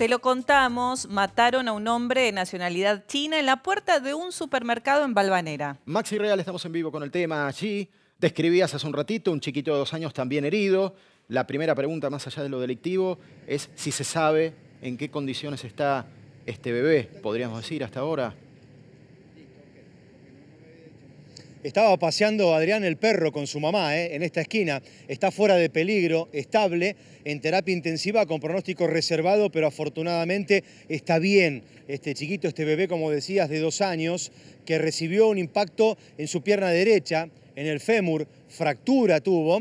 Te lo contamos, mataron a un hombre de nacionalidad china en la puerta de un supermercado en Balvanera. Maxi Real, estamos en vivo con el tema allí. Describías hace un ratito un chiquito de dos años también herido. La primera pregunta, más allá de lo delictivo, es si se sabe en qué condiciones está este bebé, podríamos decir, hasta ahora. Estaba paseando Adrián el perro con su mamá eh, en esta esquina. Está fuera de peligro, estable, en terapia intensiva con pronóstico reservado, pero afortunadamente está bien este chiquito, este bebé, como decías, de dos años, que recibió un impacto en su pierna derecha, en el fémur, fractura tuvo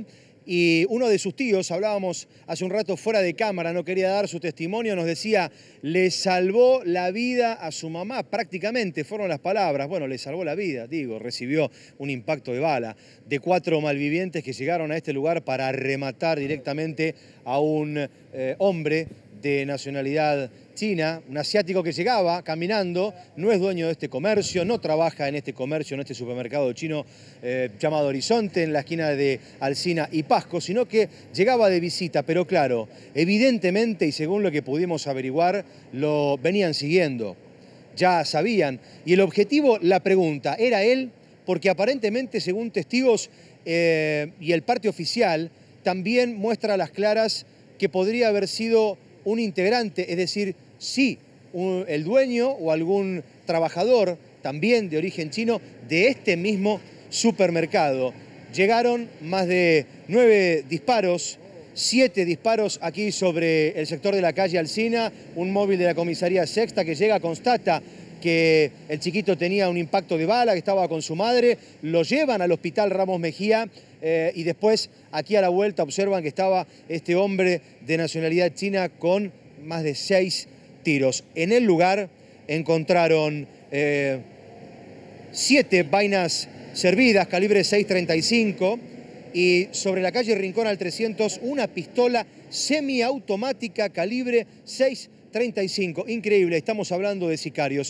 y uno de sus tíos, hablábamos hace un rato fuera de cámara, no quería dar su testimonio, nos decía, le salvó la vida a su mamá, prácticamente fueron las palabras, bueno, le salvó la vida, digo, recibió un impacto de bala de cuatro malvivientes que llegaron a este lugar para rematar directamente a un eh, hombre de nacionalidad china, un asiático que llegaba caminando, no es dueño de este comercio, no trabaja en este comercio, en este supermercado chino eh, llamado Horizonte, en la esquina de Alcina y Pasco, sino que llegaba de visita, pero claro, evidentemente y según lo que pudimos averiguar, lo venían siguiendo, ya sabían. Y el objetivo, la pregunta, ¿era él? Porque aparentemente, según testigos eh, y el parte oficial, también muestra a las claras que podría haber sido un integrante, es decir, sí, el dueño o algún trabajador también de origen chino de este mismo supermercado. Llegaron más de nueve disparos, siete disparos aquí sobre el sector de la calle Alcina, un móvil de la comisaría sexta que llega, constata que el chiquito tenía un impacto de bala, que estaba con su madre, lo llevan al hospital Ramos Mejía eh, y después aquí a la vuelta observan que estaba este hombre de nacionalidad china con más de seis tiros. En el lugar encontraron eh, siete vainas servidas, calibre 635, y sobre la calle Rincón al 300 una pistola semiautomática calibre 635. Increíble, estamos hablando de sicarios.